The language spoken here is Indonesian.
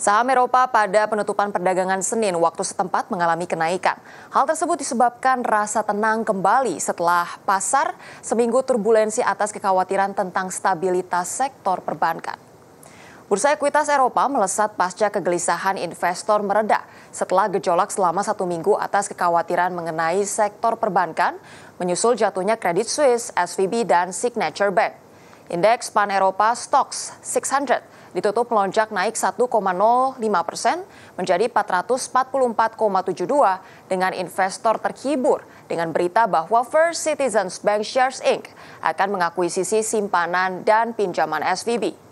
Saham Eropa pada penutupan perdagangan Senin waktu setempat mengalami kenaikan. Hal tersebut disebabkan rasa tenang kembali setelah pasar seminggu turbulensi atas kekhawatiran tentang stabilitas sektor perbankan. Bursa ekuitas Eropa melesat pasca kegelisahan investor meredah setelah gejolak selama satu minggu atas kekhawatiran mengenai sektor perbankan, menyusul jatuhnya Credit Suisse, SVB, dan Signature Bank. Indeks Pan-Eropa Stocks 600 ditutup melonjak naik 1,05 persen menjadi 444,72 dengan investor terhibur dengan berita bahwa First Citizens Bank Shares Inc. akan mengakuisisi simpanan dan pinjaman SVB.